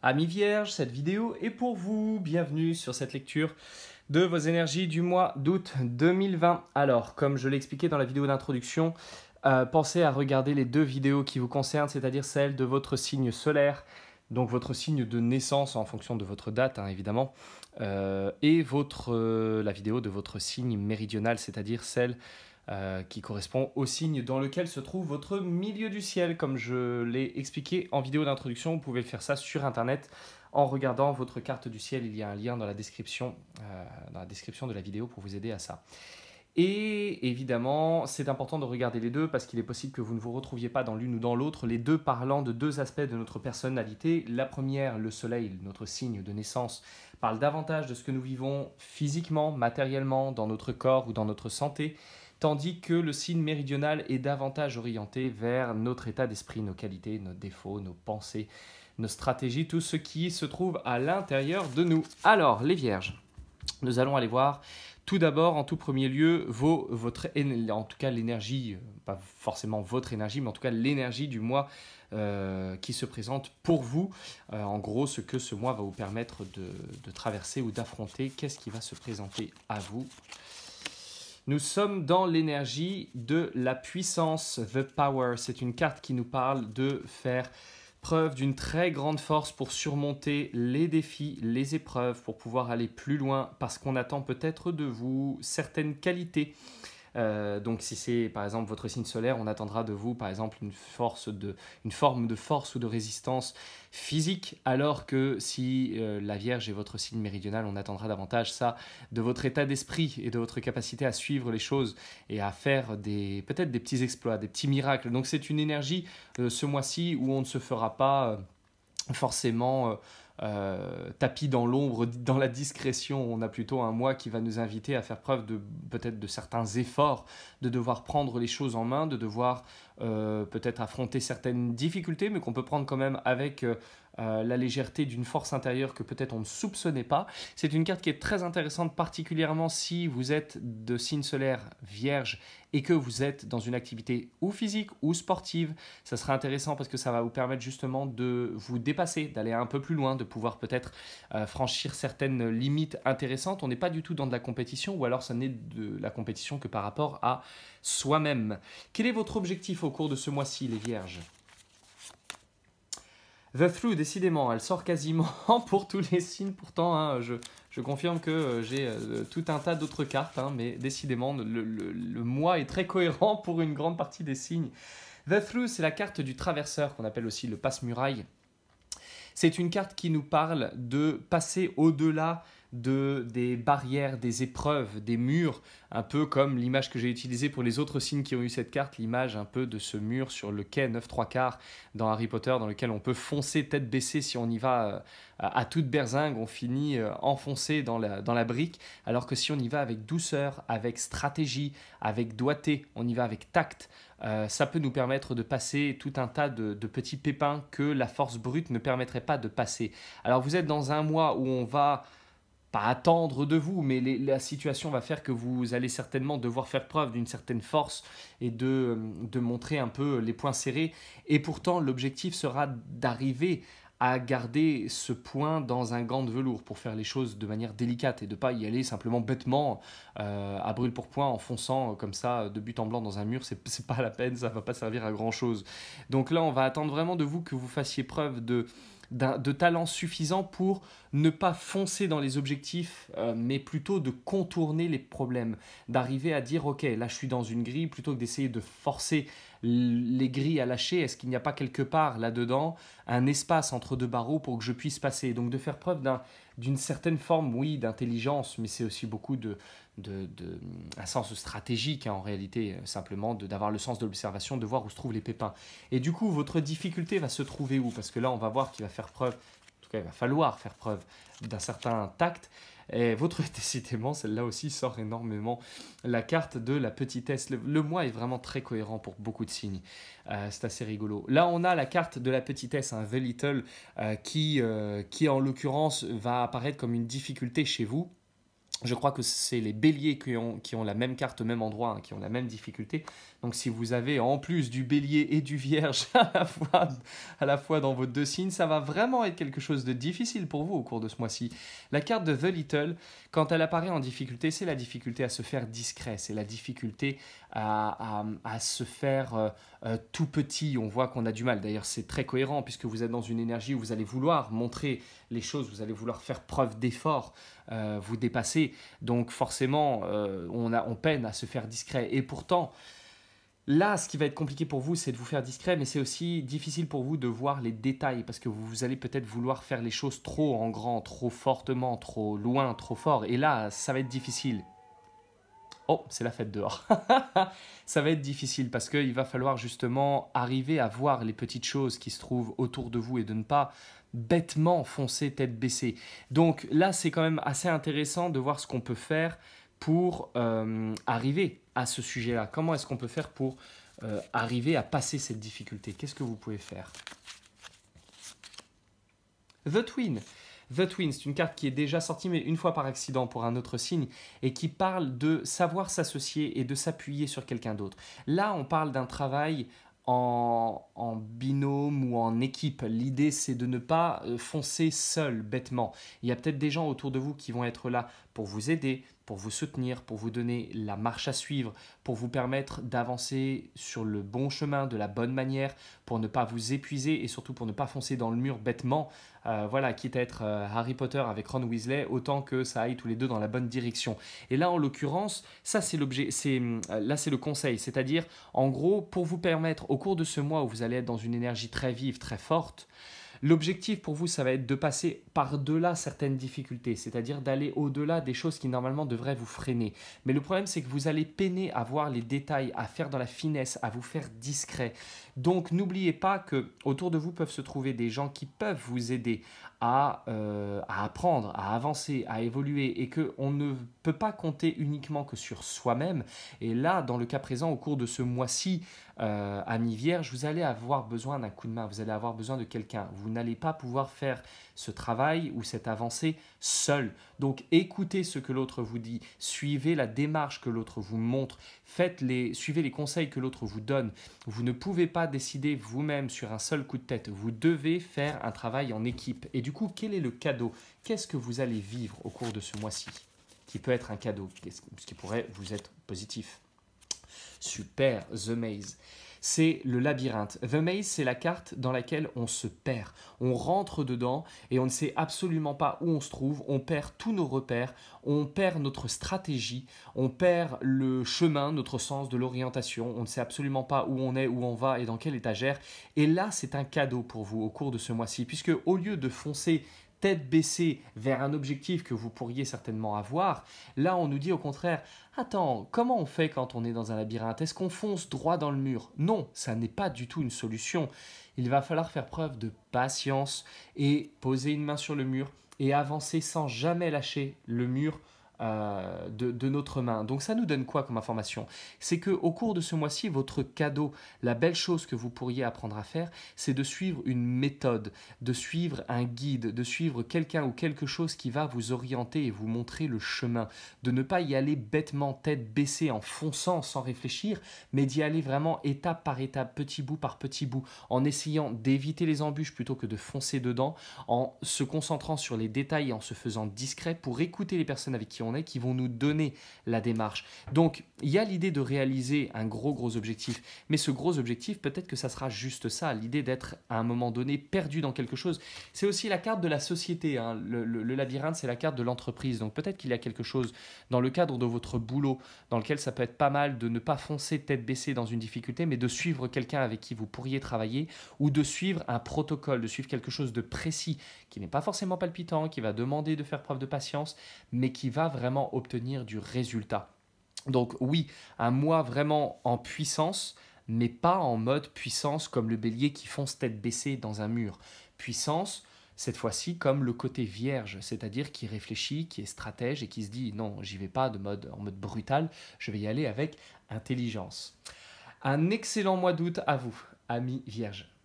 Amis vierges, cette vidéo est pour vous. Bienvenue sur cette lecture de vos énergies du mois d'août 2020. Alors, comme je l'expliquais dans la vidéo d'introduction, euh, pensez à regarder les deux vidéos qui vous concernent, c'est-à-dire celle de votre signe solaire, donc votre signe de naissance en fonction de votre date, hein, évidemment, euh, et votre, euh, la vidéo de votre signe méridional, c'est-à-dire celle euh, qui correspond au signe dans lequel se trouve votre milieu du ciel. Comme je l'ai expliqué en vidéo d'introduction, vous pouvez faire ça sur Internet en regardant votre carte du ciel. Il y a un lien dans la description, euh, dans la description de la vidéo pour vous aider à ça. Et évidemment, c'est important de regarder les deux parce qu'il est possible que vous ne vous retrouviez pas dans l'une ou dans l'autre, les deux parlant de deux aspects de notre personnalité. La première, le soleil, notre signe de naissance, parle davantage de ce que nous vivons physiquement, matériellement, dans notre corps ou dans notre santé tandis que le signe méridional est davantage orienté vers notre état d'esprit, nos qualités, nos défauts, nos pensées, nos stratégies, tout ce qui se trouve à l'intérieur de nous. Alors, les vierges, nous allons aller voir tout d'abord, en tout premier lieu, vos, votre, en tout cas l'énergie, euh, pas forcément votre énergie, mais en tout cas l'énergie du mois euh, qui se présente pour vous. Euh, en gros, ce que ce mois va vous permettre de traverser ou d'affronter, qu'est-ce qui va se présenter à vous nous sommes dans l'énergie de la puissance, The Power. C'est une carte qui nous parle de faire preuve d'une très grande force pour surmonter les défis, les épreuves, pour pouvoir aller plus loin, parce qu'on attend peut-être de vous certaines qualités euh, donc si c'est par exemple votre signe solaire, on attendra de vous par exemple une, force de, une forme de force ou de résistance physique, alors que si euh, la Vierge est votre signe méridional, on attendra davantage ça de votre état d'esprit et de votre capacité à suivre les choses et à faire des peut-être des petits exploits, des petits miracles. Donc c'est une énergie euh, ce mois-ci où on ne se fera pas forcément euh, tapis dans l'ombre, dans la discrétion. On a plutôt un mois qui va nous inviter à faire preuve de peut-être de certains efforts, de devoir prendre les choses en main, de devoir euh, peut-être affronter certaines difficultés, mais qu'on peut prendre quand même avec euh, euh, la légèreté d'une force intérieure que peut-être on ne soupçonnait pas. C'est une carte qui est très intéressante, particulièrement si vous êtes de signe solaire vierge et que vous êtes dans une activité ou physique ou sportive. Ça sera intéressant parce que ça va vous permettre justement de vous dépasser, d'aller un peu plus loin, de pouvoir peut-être euh, franchir certaines limites intéressantes. On n'est pas du tout dans de la compétition ou alors ça n'est de la compétition que par rapport à soi-même. Quel est votre objectif au cours de ce mois-ci, les vierges The Through, décidément, elle sort quasiment pour tous les signes. Pourtant, hein, je, je, confirme que euh, j'ai euh, tout un tas d'autres cartes, hein, mais décidément, le, le, le moi est très cohérent pour une grande partie des signes. The Through, c'est la carte du traverseur, qu'on appelle aussi le passe-muraille. C'est une carte qui nous parle de passer au-delà de, des barrières, des épreuves, des murs, un peu comme l'image que j'ai utilisée pour les autres signes qui ont eu cette carte, l'image un peu de ce mur sur le quai 9 3 quarts dans Harry Potter, dans lequel on peut foncer tête baissée si on y va euh, à, toute berzingue, on finit euh, enfoncé dans la, dans la brique, alors que si on y va avec douceur, avec stratégie, avec doigté, on y va avec tact, euh, ça peut nous permettre de passer tout un tas de, de, petits pépins que la force brute ne permettrait pas de passer. Alors vous êtes dans un mois où on va pas attendre de vous, mais la situation va faire que vous allez certainement devoir faire preuve d'une certaine force et de, euh, montrer un peu euh, les points serrés. Et pourtant, l'objectif sera d'arriver à garder ce point dans un gant de velours pour faire les choses de manière délicate et de pas y aller simplement bêtement euh, à brûle pour point en fonçant comme ça de but en blanc dans un mur c'est pas la peine ça va pas servir à grand chose donc là on va attendre vraiment de vous que vous fassiez preuve de de talent suffisant pour ne pas foncer dans les objectifs, euh, mais plutôt de contourner les problèmes, d'arriver à dire ok, là je suis dans une grille, plutôt que d'essayer de forcer les grilles à lâcher, est-ce qu'il n'y a pas quelque part là-dedans un espace entre deux barreaux pour que je puisse passer Donc de faire preuve d'une certaine forme, oui, d'intelligence, mais c'est aussi beaucoup de, de, un sens stratégique hein, en réalité, euh, simplement d'avoir le sens de l'observation, de voir où se trouvent les pépins. Et du coup, votre difficulté va se trouver où Parce que là, on va voir qu'il va faire preuve, en tout cas, il va falloir faire preuve d'un certain tact. Et votre, décidément, celle-là aussi sort énormément la carte de la petitesse. Le, le moi est vraiment très cohérent pour beaucoup de signes. Euh, c'est assez rigolo. Là, on a la carte de la petitesse, un hein, euh, qui, qui en l'occurrence va apparaître comme une difficulté chez vous je crois que c'est les béliers qui ont, qui ont, la même carte au même endroit, hein, qui ont la même difficulté. Donc si vous avez en plus du bélier et du vierge à la, fois, à la fois dans vos deux signes, ça va vraiment être quelque chose de difficile pour vous au cours de ce mois-ci. La carte de The Little, quand elle apparaît en difficulté, c'est la difficulté à se faire discret, c'est la difficulté à, se faire euh, euh, tout petit. On voit qu'on a du mal. D'ailleurs, c'est très cohérent puisque vous êtes dans une énergie où vous allez vouloir montrer les choses, vous allez vouloir faire preuve d'effort, euh, vous dépasser. Donc forcément, on, a, on peine à se faire discret. Et pourtant, Là, ce qui va être compliqué pour vous, c'est de vous faire discret, mais c'est aussi difficile pour vous de voir les détails, parce que vous allez peut-être vouloir faire les choses trop en grand, trop fortement, trop loin, trop fort, et là, ça va être difficile oh, c'est la fête dehors. ça va être difficile parce qu'il va falloir justement arriver à voir les petites choses qui se trouvent autour de vous et de ne pas bêtement foncer tête baissée. Donc là, c'est quand même assez intéressant de voir ce qu'on peut faire pour euh, arriver à ce sujet-là. Comment est-ce qu'on peut faire pour euh, arriver à passer cette difficulté Qu'est-ce que vous pouvez faire The Twin. The Twins, c'est une carte qui est déjà sortie, mais une fois par accident pour un autre signe, et qui parle de savoir s'associer et de s'appuyer sur quelqu'un d'autre. Là, on parle d'un travail en, en, binôme ou en équipe. L'idée, c'est de ne pas euh, foncer seul, bêtement. Il y a peut-être des gens autour de vous qui vont être là pour vous aider, pour vous soutenir, pour vous donner la marche à suivre, pour vous permettre d'avancer sur le bon chemin, de la bonne manière, pour ne pas vous épuiser et surtout pour ne pas foncer dans le mur bêtement. Euh, voilà, quitte à être euh, Harry Potter avec Ron Weasley, autant que ça aille tous les deux dans la bonne direction. Et là, en l'occurrence, ça c'est l'objet, c'est euh, là c'est le conseil, c'est-à-dire en gros pour vous permettre au cours de ce mois où vous allez être dans une énergie très vive, très forte. L'objectif pour vous, ça va être de passer par-delà certaines difficultés, c'est-à-dire d'aller au-delà des choses qui normalement devraient vous freiner. Mais le problème, c'est que vous allez peiner à voir les détails, à faire dans la finesse, à vous faire discret. Donc n'oubliez pas que autour de vous peuvent se trouver des gens qui peuvent vous aider à, euh, apprendre, à avancer, à évoluer, et que on ne peut pas compter uniquement que sur soi-même. Et là, dans le cas présent, au cours de ce mois-ci, à euh, vierge, vous allez avoir besoin d'un coup de main, vous allez avoir besoin de quelqu'un. Vous n'allez pas pouvoir faire ce travail ou cette avancée seul. Donc écoutez ce que l'autre vous dit, suivez la démarche que l'autre vous montre, faites les, suivez les conseils que l'autre vous donne. Vous ne pouvez pas décider vous-même sur un seul coup de tête. Vous devez faire un travail en équipe. Et du coup, quel est le cadeau Qu'est-ce que vous allez vivre au cours de ce mois-ci qui peut être un cadeau, ce qui pourrait vous être positif. Super, The Maze. C'est le labyrinthe. The Maze, c'est la carte dans laquelle on se perd. On rentre dedans et on ne sait absolument pas où on se trouve. On perd tous nos repères, on perd notre stratégie, on perd le chemin, notre sens de l'orientation. On ne sait absolument pas où on est, où on va et dans quelle étagère. Et là, c'est un cadeau pour vous au cours de ce mois-ci, puisque au lieu de foncer tête baissée vers un objectif que vous pourriez certainement avoir, là on nous dit au contraire, attends, comment on fait quand on est dans un labyrinthe Est-ce qu'on fonce droit dans le mur Non, ça n'est pas du tout une solution. Il va falloir faire preuve de patience et poser une main sur le mur et avancer sans jamais lâcher le mur euh, de, notre main. Donc ça nous donne quoi comme information C'est que au cours de ce mois-ci, votre cadeau, la belle chose que vous pourriez apprendre à faire, c'est de suivre une méthode, de suivre un guide, de suivre quelqu'un ou quelque chose qui va vous orienter et vous montrer le chemin, de ne pas y aller bêtement tête baissée en fonçant sans réfléchir, mais d'y aller vraiment étape par étape, petit bout par petit bout, en essayant d'éviter les embûches plutôt que de foncer dedans, en se concentrant sur les détails en se faisant discret pour écouter les personnes avec qui on on est, qui vont nous donner la démarche. Donc, il y a l'idée de réaliser un gros, gros objectif. Mais ce gros objectif, peut-être que ça sera juste ça, l'idée d'être à un moment donné perdu dans quelque chose. C'est aussi la carte de la société. Hein. Le, le, labyrinthe, c'est la carte de l'entreprise. Donc, peut-être qu'il y a quelque chose dans le cadre de votre boulot dans lequel ça peut être pas mal de ne pas foncer tête baissée dans une difficulté, mais de suivre quelqu'un avec qui vous pourriez travailler ou de suivre un protocole, de suivre quelque chose de précis qui n'est pas forcément palpitant, qui va demander de faire preuve de patience, mais qui va vraiment vraiment obtenir du résultat. Donc oui, un mois vraiment en puissance, mais pas en mode puissance comme le bélier qui fonce tête baissée dans un mur. Puissance, cette fois-ci, comme le côté vierge, c'est-à-dire qui réfléchit, qui est stratège et qui se dit non, j'y vais pas de mode, en mode brutal, je vais y aller avec intelligence. Un excellent mois d'août à vous, amis Vierge.